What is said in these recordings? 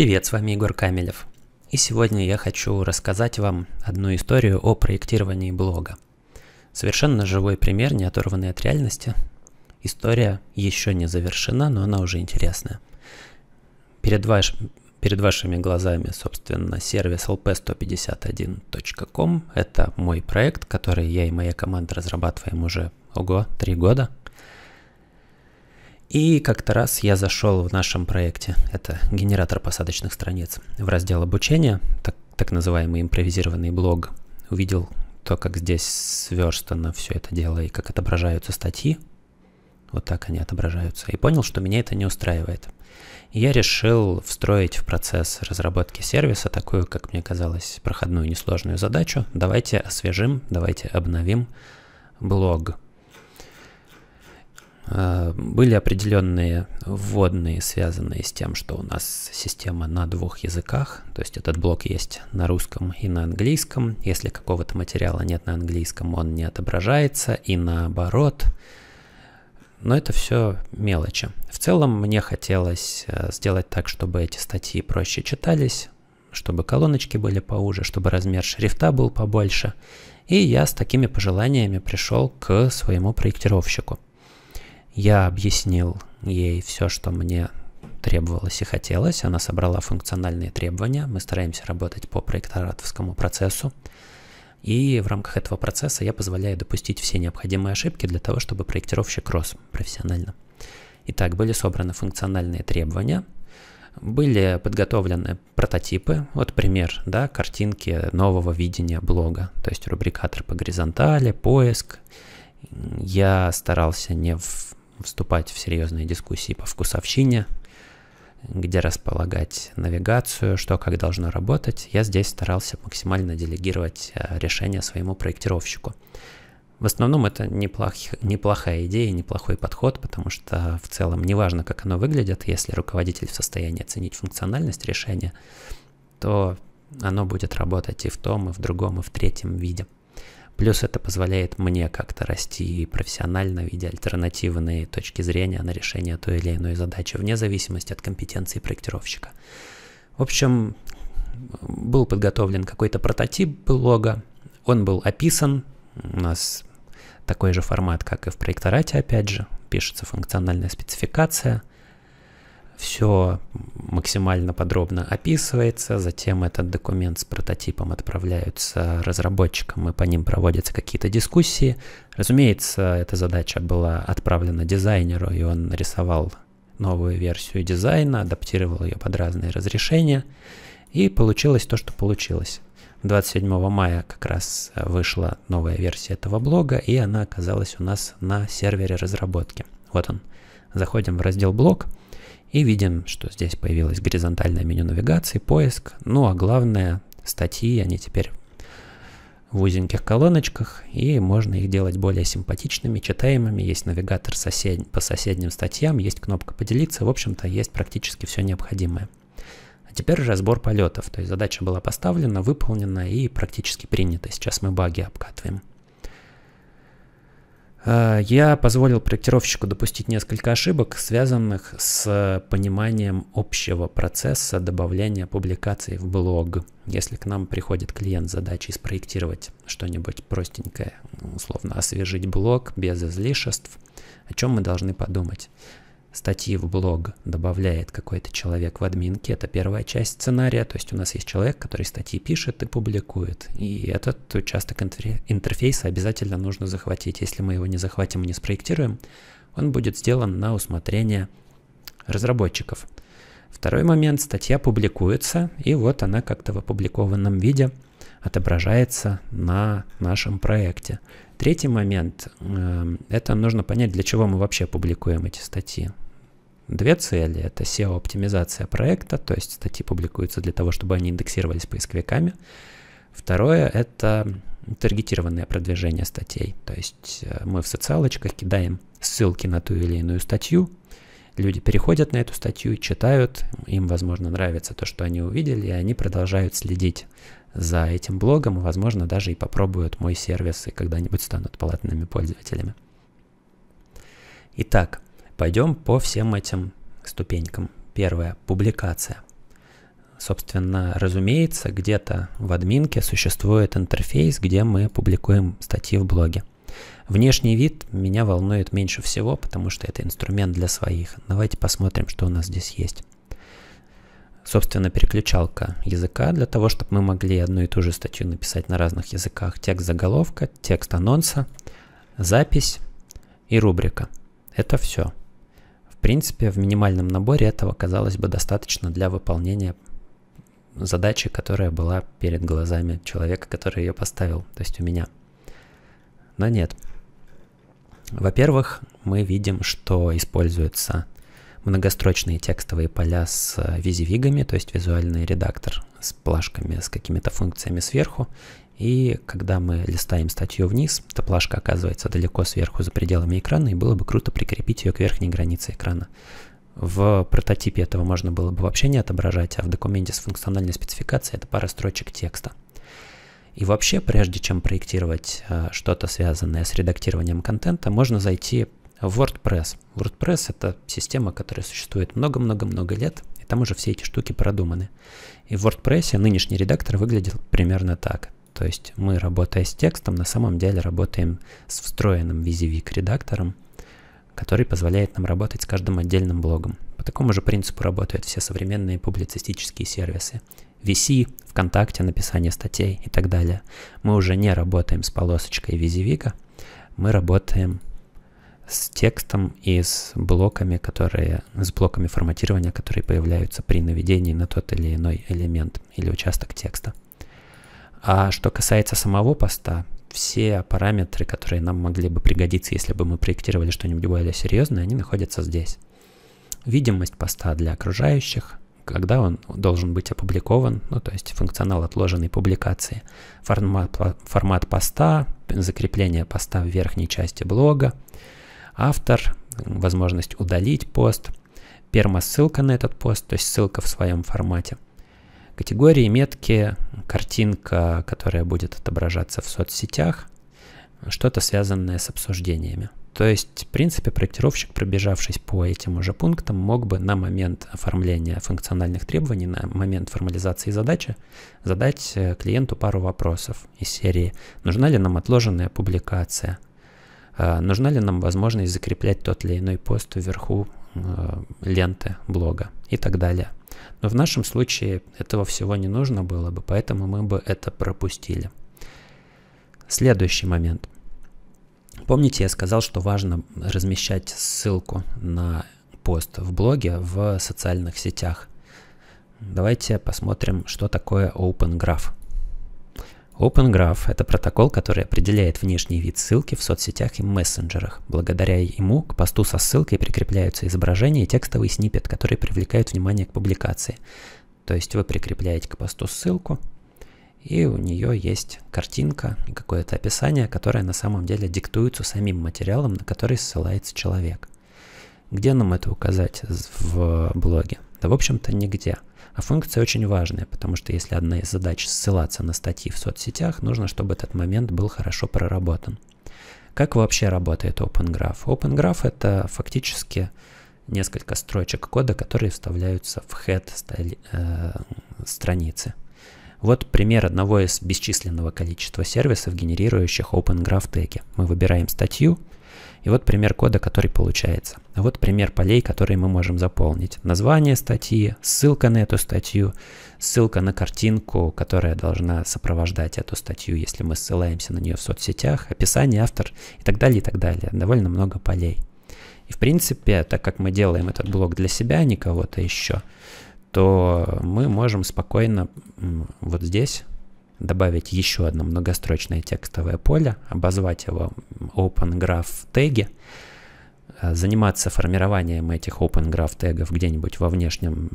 Привет, с вами Егор Камелев. И сегодня я хочу рассказать вам одну историю о проектировании блога. Совершенно живой пример, не оторванный от реальности. История еще не завершена, но она уже интересная. Перед, ваш, перед вашими глазами, собственно, сервис lp151.com. Это мой проект, который я и моя команда разрабатываем уже, ого, три года – и как-то раз я зашел в нашем проекте, это генератор посадочных страниц, в раздел обучения, так, так называемый импровизированный блог, увидел то, как здесь сверстано все это дело и как отображаются статьи. Вот так они отображаются. И понял, что меня это не устраивает. И я решил встроить в процесс разработки сервиса такую, как мне казалось, проходную несложную задачу. Давайте освежим, давайте обновим блог. Э, были определенные вводные, связанные с тем, что у нас система на двух языках, то есть этот блок есть на русском и на английском. Если какого-то материала нет на английском, он не отображается, и наоборот. Но это все мелочи. В целом мне хотелось э, сделать так, чтобы эти статьи проще читались, чтобы колоночки были поуже, чтобы размер шрифта был побольше. И я с такими пожеланиями пришел к своему проектировщику. Я объяснил ей все, что мне требовалось и хотелось. Она собрала функциональные требования. Мы стараемся работать по проекторатовскому процессу. И в рамках этого процесса я позволяю допустить все необходимые ошибки для того, чтобы проектировщик рос профессионально. Итак, были собраны функциональные требования, были подготовлены прототипы, вот пример, да, картинки нового видения блога, то есть рубрикатор по горизонтали, поиск. Я старался не в вступать в серьезные дискуссии по вкусовщине, где располагать навигацию, что как должно работать, я здесь старался максимально делегировать э, решение своему проектировщику. В основном это неплох, неплохая идея, неплохой подход, потому что в целом неважно, как оно выглядит, если руководитель в состоянии оценить функциональность решения, то оно будет работать и в том, и в другом, и в третьем виде. Плюс это позволяет мне как-то расти профессионально, видя альтернативные точки зрения на решение той или иной задачи, вне зависимости от компетенции проектировщика. В общем, был подготовлен какой-то прототип блога, он был описан, у нас такой же формат, как и в проекторате, опять же, пишется функциональная спецификация, все максимально подробно описывается, затем этот документ с прототипом отправляются разработчикам, и по ним проводятся какие-то дискуссии. Разумеется, эта задача была отправлена дизайнеру, и он нарисовал новую версию дизайна, адаптировал ее под разные разрешения, и получилось то, что получилось. 27 мая как раз вышла новая версия этого блога, и она оказалась у нас на сервере разработки. Вот он. Заходим в раздел «Блог», и видим, что здесь появилось горизонтальное меню навигации, поиск. Ну а главное, статьи, они теперь в узеньких колоночках, и можно их делать более симпатичными, читаемыми. Есть навигатор сосед... по соседним статьям, есть кнопка «Поделиться». В общем-то, есть практически все необходимое. А теперь сбор полетов. То есть задача была поставлена, выполнена и практически принята. Сейчас мы баги обкатываем. Э, я позволил проектировщику допустить несколько ошибок, связанных с пониманием общего процесса добавления публикаций в блог. Если к нам приходит клиент с задачей спроектировать что-нибудь простенькое, условно освежить блог без излишеств, о чем мы должны подумать? статьи в блог добавляет какой-то человек в админке, это первая часть сценария, то есть у нас есть человек, который статьи пишет и публикует, и этот участок интерфейса обязательно нужно захватить. Если мы его не захватим и не спроектируем, он будет сделан на усмотрение разработчиков. Второй момент, статья публикуется, и вот она как-то в опубликованном виде отображается на нашем проекте. Третий момент э, – это нужно понять, для чего мы вообще публикуем эти статьи. Две цели – это SEO-оптимизация проекта, то есть статьи публикуются для того, чтобы они индексировались поисковиками. Второе – это таргетированное продвижение статей, то есть э, мы в социалочках кидаем ссылки на ту или иную статью, люди переходят на эту статью, читают, им, возможно, нравится то, что они увидели, и они продолжают следить за этим блогом, и, возможно, даже и попробуют мой сервис и когда-нибудь станут платными пользователями. Итак, пойдем по всем этим ступенькам. Первое – публикация. Собственно, разумеется, где-то в админке существует интерфейс, где мы публикуем статьи в блоге. Внешний вид меня волнует меньше всего, потому что это инструмент для своих. Давайте посмотрим, что у нас здесь есть собственно, переключалка языка для того, чтобы мы могли одну и ту же статью написать на разных языках. Текст заголовка, текст анонса, запись и рубрика. Это все. В принципе, в минимальном наборе этого, казалось бы, достаточно для выполнения задачи, которая была перед глазами человека, который ее поставил, то есть у меня. Но нет. Во-первых, мы видим, что используется многострочные текстовые поля с э, визивигами, то есть визуальный редактор с плашками, с какими-то функциями сверху. И когда мы листаем статью вниз, эта плашка оказывается далеко сверху за пределами экрана, и было бы круто прикрепить ее к верхней границе экрана. В прототипе этого можно было бы вообще не отображать, а в документе с функциональной спецификацией это пара строчек текста. И вообще, прежде чем проектировать э, что-то связанное с редактированием контента, можно зайти WordPress. WordPress — это система, которая существует много-много-много лет, и там уже все эти штуки продуманы. И в WordPress нынешний редактор выглядел примерно так. То есть мы, работая с текстом, на самом деле работаем с встроенным визивик редактором, который позволяет нам работать с каждым отдельным блогом. По такому же принципу работают все современные публицистические сервисы. VC, ВКонтакте, написание статей и так далее. Мы уже не работаем с полосочкой визивика, мы работаем с текстом и с блоками, которые, с блоками форматирования, которые появляются при наведении на тот или иной элемент или участок текста. А что касается самого поста, все параметры, которые нам могли бы пригодиться, если бы мы проектировали что-нибудь более серьезное, они находятся здесь. Видимость поста для окружающих, когда он должен быть опубликован, ну, то есть функционал отложенной публикации, формат, формат поста, закрепление поста в верхней части блога, автор, возможность удалить пост, перма-ссылка на этот пост, то есть ссылка в своем формате. Категории, метки, картинка, которая будет отображаться в соцсетях, что-то связанное с обсуждениями. То есть, в принципе, проектировщик, пробежавшись по этим уже пунктам, мог бы на момент оформления функциональных требований, на момент формализации задачи, задать э, клиенту пару вопросов из серии «Нужна ли нам отложенная публикация?», а, нужно ли нам возможность закреплять тот или иной пост вверху а, ленты блога и так далее. Но в нашем случае этого всего не нужно было бы, поэтому мы бы это пропустили. Следующий момент. Помните, я сказал, что важно размещать ссылку на пост в блоге в социальных сетях. Давайте посмотрим, что такое Open Graph. Open Graph — это протокол, который определяет внешний вид ссылки в соцсетях и мессенджерах. Благодаря ему к посту со ссылкой прикрепляются изображения и текстовый сниппет, которые привлекают внимание к публикации. То есть вы прикрепляете к посту ссылку, и у нее есть картинка и какое-то описание, которое на самом деле диктуется самим материалом, на который ссылается человек. Где нам это указать в блоге? Да, в общем-то, нигде. А функция очень важная, потому что если одна из задач ссылаться на статьи в соцсетях, нужно, чтобы этот момент был хорошо проработан. Как вообще работает Open Graph? Open Graph — это фактически несколько строчек кода, которые вставляются в head э, страницы. Вот пример одного из бесчисленного количества сервисов, генерирующих Open Graph теги. Мы выбираем статью, и вот пример кода, который получается. Вот пример полей, которые мы можем заполнить. Название статьи, ссылка на эту статью, ссылка на картинку, которая должна сопровождать эту статью, если мы ссылаемся на нее в соцсетях, описание, автор и так далее, и так далее. Довольно много полей. И в принципе, так как мы делаем этот блок для себя, а не кого-то еще, то мы можем спокойно вот здесь добавить еще одно многострочное текстовое поле, обозвать его Open Graph теги, э, заниматься формированием этих Open Graph тегов где-нибудь во внешнем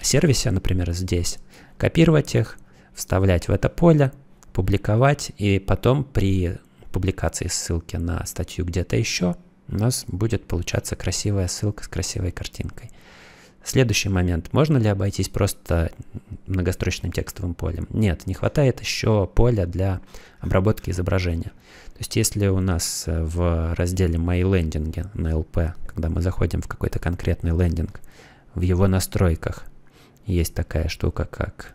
сервисе, например, здесь, копировать их, вставлять в это поле, публиковать, и потом при публикации ссылки на статью где-то еще у нас будет получаться красивая ссылка с красивой картинкой. Следующий момент. Можно ли обойтись просто многострочным текстовым полем. Нет, не хватает еще поля для обработки изображения. То есть если у нас э, в разделе «Мои лендинги» на LP, когда мы заходим в какой-то конкретный лендинг, в его настройках есть такая штука, как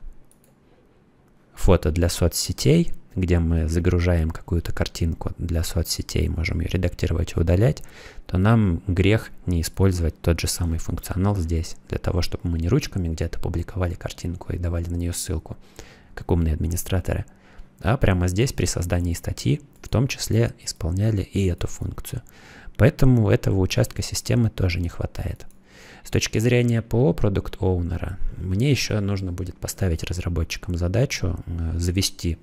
фото для соцсетей – где мы загружаем какую-то картинку для соцсетей, можем ее редактировать и удалять, то нам грех не использовать тот же самый функционал здесь, для того, чтобы мы не ручками где-то публиковали картинку и давали на нее ссылку, как умные администраторы, а прямо здесь при создании статьи в том числе исполняли и эту функцию. Поэтому этого участка системы тоже не хватает. С точки зрения ПО продукт оунера, мне еще нужно будет поставить разработчикам задачу э, завести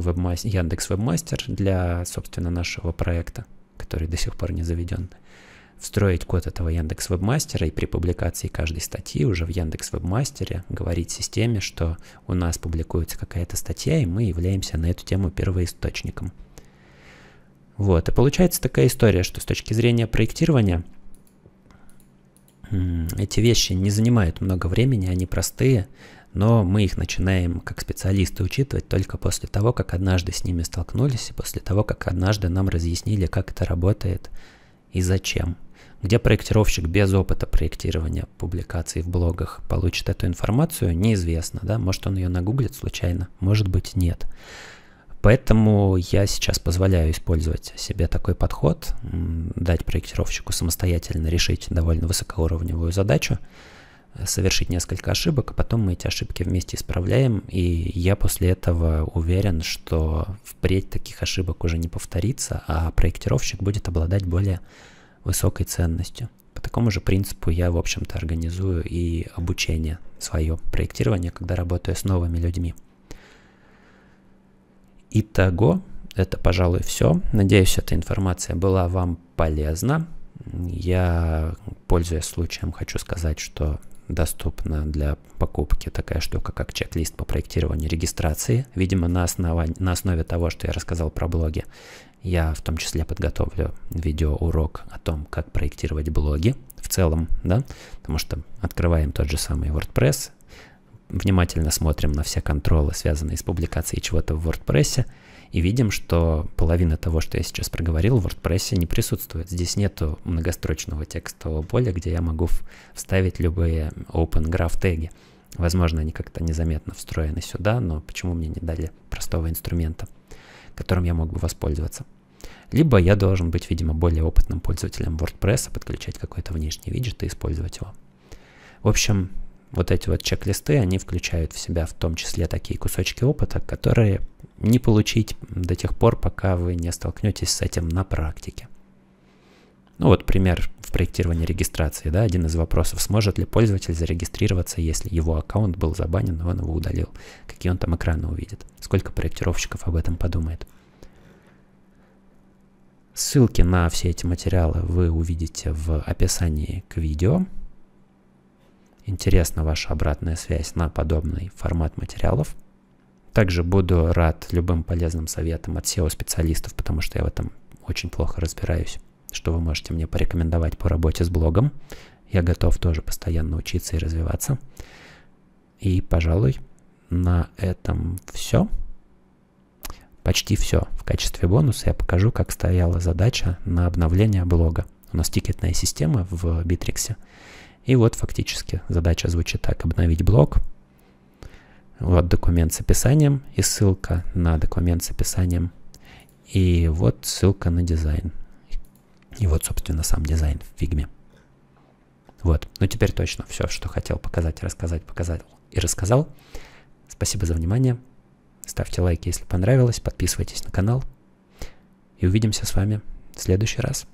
вебмастер, Яндекс Вебмастер для, собственно, нашего проекта, который до сих пор не заведен. Встроить код этого Яндекс Вебмастера и при публикации каждой статьи уже в Яндекс Вебмастере говорить системе, что у нас публикуется какая-то статья, и мы являемся на эту тему первоисточником. Вот, и получается такая история, что с точки зрения проектирования эти вещи не занимают много времени, они простые, но мы их начинаем как специалисты учитывать только после того, как однажды с ними столкнулись, и после того, как однажды нам разъяснили, как это работает и зачем. Где проектировщик без опыта проектирования публикаций в блогах получит эту информацию, неизвестно, да, может он ее нагуглит случайно, может быть нет. Поэтому я сейчас позволяю использовать себе такой подход, дать проектировщику самостоятельно решить довольно высокоуровневую задачу, совершить несколько ошибок, а потом мы эти ошибки вместе исправляем, и я после этого уверен, что впредь таких ошибок уже не повторится, а проектировщик будет обладать более высокой ценностью. По такому же принципу я, в общем-то, организую и обучение свое проектирование, когда работаю с новыми людьми. Итого, это, пожалуй, все. Надеюсь, эта информация была вам полезна. Я, пользуясь случаем, хочу сказать, что доступна для покупки такая штука, как чек-лист по проектированию регистрации. Видимо, на, основании, на основе того, что я рассказал про блоги, я в том числе подготовлю видеоурок о том, как проектировать блоги в целом, да, потому что открываем тот же самый WordPress, внимательно смотрим на все контролы, связанные с публикацией чего-то в WordPress, и видим, что половина того, что я сейчас проговорил, в WordPress не присутствует. Здесь нету многострочного текстового поля, где я могу вставить любые Open Graph теги. Возможно, они как-то незаметно встроены сюда, но почему мне не дали простого инструмента, которым я мог бы воспользоваться? Либо я должен быть, видимо, более опытным пользователем WordPress, подключать какой-то внешний виджет и использовать его. В общем, вот эти вот чек-листы, они включают в себя в том числе такие кусочки опыта, которые не получить до тех пор, пока вы не столкнетесь с этим на практике. Ну вот пример в проектировании регистрации, да, один из вопросов, сможет ли пользователь зарегистрироваться, если его аккаунт был забанен, но он его удалил, какие он там экраны увидит, сколько проектировщиков об этом подумает. Ссылки на все эти материалы вы увидите в описании к видео, Интересна ваша обратная связь на подобный формат материалов. Также буду рад любым полезным советам от SEO-специалистов, потому что я в этом очень плохо разбираюсь, что вы можете мне порекомендовать по работе с блогом. Я готов тоже постоянно учиться и развиваться. И, пожалуй, на этом все. Почти все. В качестве бонуса я покажу, как стояла задача на обновление блога. У нас тикетная система в Битриксе. И вот фактически задача звучит так. Обновить блок. Вот документ с описанием и ссылка на документ с описанием. И вот ссылка на дизайн. И вот, собственно, сам дизайн в фигме. Вот. Ну, теперь точно все, что хотел показать, рассказать, показал и рассказал. Спасибо за внимание. Ставьте лайки, если понравилось. Подписывайтесь на канал. И увидимся с вами в следующий раз.